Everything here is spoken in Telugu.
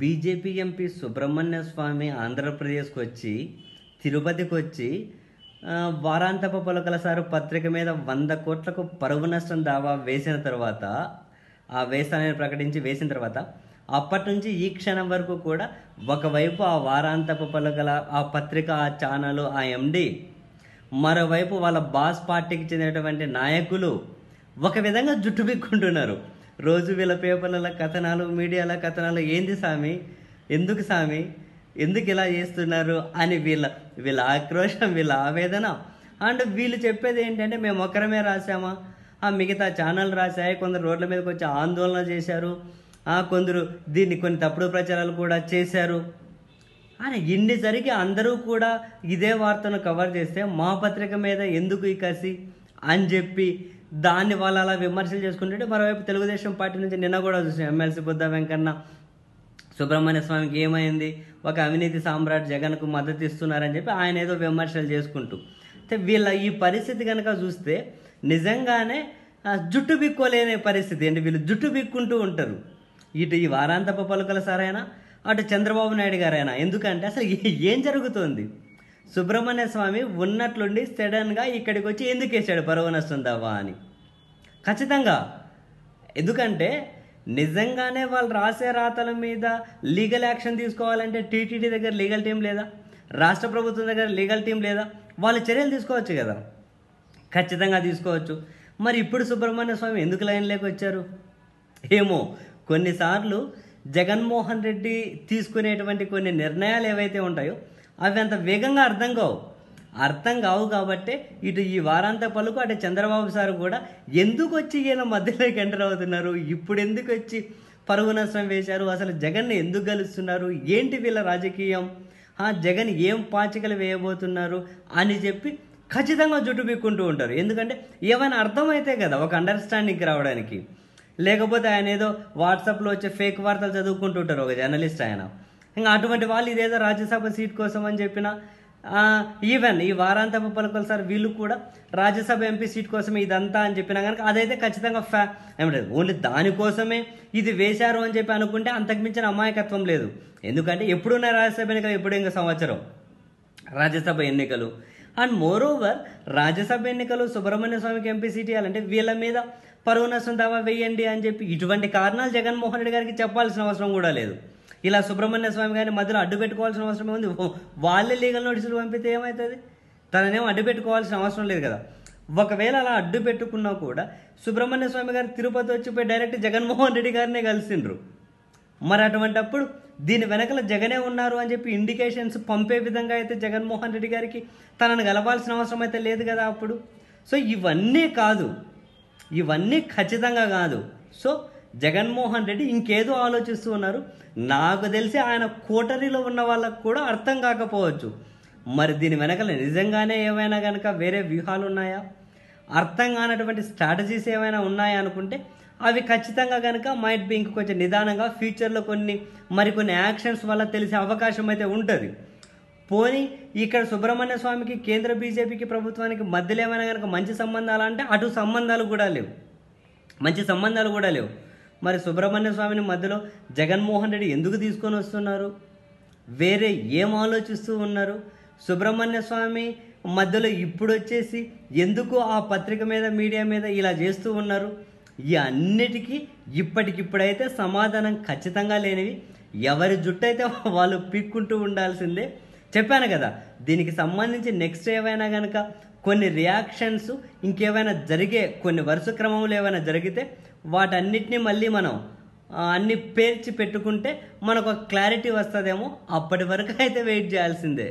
బీజేపీ ఎంపీ సుబ్రహ్మణ్య స్వామి ఆంధ్రప్రదేశ్కి వచ్చి తిరుపతికి వచ్చి వారాంతపు సారు పత్రిక మీద వంద కోట్లకు పరువు నష్టం దావా వేసిన తర్వాత ఆ వేసాన్ని ప్రకటించి వేసిన తర్వాత అప్పటి నుంచి ఈ క్షణం వరకు కూడా ఒకవైపు ఆ వారాంతపు పలుకల ఆ పత్రిక ఆ ఛానల్ ఆ ఎండి మరోవైపు వాళ్ళ బాస్ పార్టీకి చెందినటువంటి నాయకులు ఒక విధంగా జుట్టు బిక్కుంటున్నారు రోజు వీళ్ళ పేపర్ల కథనాలు మీడియాల కథనాలు ఏంది స్వామి ఎందుకు సామి ఎందుకు ఇలా చేస్తున్నారు అని వీళ్ళ వీళ్ళ ఆక్రోశం వీళ్ళ ఆవేదన అండ్ వీళ్ళు చెప్పేది ఏంటంటే మేము ఒక్కరమే రాసామా ఆ మిగతా ఛానల్ రాశాయి కొందరు రోడ్ల మీదకి వచ్చి ఆందోళన చేశారు కొందరు దీన్ని కొన్ని తప్పుడు ప్రచారాలు కూడా చేశారు అని ఇన్ని జరిగి అందరూ కూడా ఇదే వార్తను కవర్ చేస్తే మా పత్రిక మీద ఎందుకు ఈ కసి అని చెప్పి దాన్ని వాళ్ళు అలా విమర్శలు చేసుకుంటుంటే మరోవైపు తెలుగుదేశం పార్టీ నుంచి నిన్న కూడా చూసాం ఎమ్మెల్సీ బుద్ధ వెంకన్న సుబ్రహ్మణ్య స్వామికి ఏమైంది ఒక అవినీతి సామ్రాట్ జగన్కు మద్దతు ఇస్తున్నారని చెప్పి ఆయన ఏదో విమర్శలు చేసుకుంటూ అయితే వీళ్ళ ఈ పరిస్థితి కనుక చూస్తే నిజంగానే జుట్టు బిక్కోలేని పరిస్థితి అంటే వీళ్ళు జుట్టు బిక్కుంటూ ఉంటారు ఇటు ఈ వారాంతపు పలుకల సారైనా అటు చంద్రబాబు నాయుడు గారైనా ఎందుకంటే అసలు ఏం జరుగుతుంది సుబ్రహ్మణ్య స్వామి ఉన్నట్లుండి సడన్గా ఇక్కడికి వచ్చి ఎందుకు వేసాడు పరువు నస్తుందావా అని ఖచ్చితంగా ఎందుకంటే నిజంగానే వాళ్ళు రాసే రాతల మీద లీగల్ యాక్షన్ తీసుకోవాలంటే టీటీడీ దగ్గర లీగల్ టీం లేదా రాష్ట్ర ప్రభుత్వం దగ్గర లీగల్ టీం లేదా వాళ్ళు చర్యలు తీసుకోవచ్చు కదా ఖచ్చితంగా తీసుకోవచ్చు మరి ఇప్పుడు సుబ్రహ్మణ్య స్వామి ఎందుకు లైన్లోకి వచ్చారు ఏమో కొన్నిసార్లు జగన్మోహన్ రెడ్డి తీసుకునేటువంటి కొన్ని నిర్ణయాలు ఏవైతే ఉంటాయో అవి అంత వేగంగా అర్థం కావు అర్థం కావు కాబట్టి ఇటు ఈ వారాంత పలుకు అటు చంద్రబాబు సార్ కూడా ఎందుకు వచ్చి ఈయన మధ్యలోకి ఎంటర్ అవుతున్నారు ఇప్పుడు ఎందుకు వచ్చి పరువు నష్టం వేశారు అసలు జగన్ని ఎందుకు గలుస్తున్నారు ఏంటి వీళ్ళ రాజకీయం జగన్ ఏం పాచికలు వేయబోతున్నారు అని చెప్పి ఖచ్చితంగా జుట్టు పిక్కుంటూ ఉంటారు ఎందుకంటే ఏమైనా అర్థమైతే కదా ఒక అండర్స్టాండింగ్కి రావడానికి లేకపోతే ఆయన ఏదో వాట్సాప్లో వచ్చే ఫేక్ వార్తలు చదువుకుంటుంటారు ఒక జర్నలిస్ట్ ఆయన ఇంకా అటువంటి వాళ్ళు ఇదేదో రాజ్యసభ సీట్ కోసం అని చెప్పినా ఈవెన్ ఈ వారాంతపు పలుకులు సార్ వీళ్ళు కూడా రాజ్యసభ ఎంపీ సీట్ కోసమే ఇదంతా అని చెప్పినా కనుక అదైతే ఖచ్చితంగా ఫ్యా ఏమంటే ఓన్లీ దానికోసమే ఇది వేశారు అని చెప్పి అనుకుంటే అంతకుమించిన అమాయకత్వం లేదు ఎందుకంటే ఎప్పుడున్న రాజ్యసభ ఎన్నికలు ఎప్పుడు ఇంకా సంవత్సరం రాజ్యసభ ఎన్నికలు అండ్ మోర్ ఓవర్ రాజ్యసభ ఎన్నికలు సుబ్రహ్మణ్య స్వామికి ఎంపీ సీట్ ఇవ్వాలంటే వీళ్ళ మీద పరువు నష్టం దావా వేయండి అని చెప్పి ఇటువంటి కారణాలు జగన్మోహన్ రెడ్డి గారికి చెప్పాల్సిన అవసరం కూడా లేదు ఇలా సుబ్రహ్మణ్య స్వామి గారిని మధ్యలో అడ్డు పెట్టుకోవాల్సిన అవసరం ఉంది వాళ్ళే లీగల్ నోటీసులు పంపితే ఏమవుతుంది తననేమో అడ్డు పెట్టుకోవాల్సిన అవసరం లేదు కదా ఒకవేళ అలా అడ్డు పెట్టుకున్నా కూడా సుబ్రహ్మణ్య స్వామి గారు తిరుపతి వచ్చిపోయి డైరెక్ట్ జగన్మోహన్ రెడ్డి గారినే కలిసిండ్రు మరి అటువంటప్పుడు దీని వెనకల జగనే ఉన్నారు అని చెప్పి ఇండికేషన్స్ పంపే విధంగా అయితే జగన్మోహన్ రెడ్డి గారికి తనను కలవాల్సిన అవసరం అయితే లేదు కదా అప్పుడు సో ఇవన్నీ కాదు ఇవన్నీ ఖచ్చితంగా కాదు సో జగన్మోహన్ రెడ్డి ఇంకేదో ఆలోచిస్తూ ఉన్నారు నాకు తెలిసి ఆయన కోటరీలో ఉన్న వాళ్ళకు కూడా అర్థం కాకపోవచ్చు మరి దీని వెనకల నిజంగానే ఏమైనా కనుక వేరే వ్యూహాలు ఉన్నాయా అర్థం కానటువంటి స్ట్రాటజీస్ ఏమైనా ఉన్నాయా అనుకుంటే అవి ఖచ్చితంగా కనుక మైట్ బి ఇంకొంచెం నిదానంగా ఫ్యూచర్లో కొన్ని మరికొన్ని యాక్షన్స్ వల్ల తెలిసే అవకాశం అయితే ఉంటుంది పోనీ ఇక్కడ సుబ్రహ్మణ్య స్వామికి కేంద్ర బీజేపీకి ప్రభుత్వానికి మధ్యలో ఏమైనా కనుక మంచి సంబంధాలు అంటే అటు సంబంధాలు కూడా లేవు మంచి సంబంధాలు కూడా లేవు మరి సుబ్రహ్మణ్య స్వామిని మధ్యలో జగన్మోహన్ రెడ్డి ఎందుకు తీసుకొని వస్తున్నారు వేరే ఏం ఆలోచిస్తూ ఉన్నారు సుబ్రహ్మణ్య స్వామి మధ్యలో ఇప్పుడు వచ్చేసి ఎందుకు ఆ పత్రిక మీద మీడియా మీద ఇలా చేస్తూ ఉన్నారు ఈ అన్నిటికీ ఇప్పటికిప్పుడైతే సమాధానం ఖచ్చితంగా లేనివి ఎవరి జుట్టు అయితే వాళ్ళు పీక్కుంటూ ఉండాల్సిందే చెప్పాను కదా దీనికి సంబంధించి నెక్స్ట్ ఏవైనా కనుక కొన్ని రియాక్షన్స్ ఇంకేమైనా జరిగే కొన్ని వరుస క్రమంలో ఏమైనా జరిగితే వాటన్నిటినీ మళ్ళీ మనం అన్ని పేర్చి పెట్టుకుంటే మనకు క్లారిటీ వస్తుందేమో అప్పటి వరకు అయితే వెయిట్ చేయాల్సిందే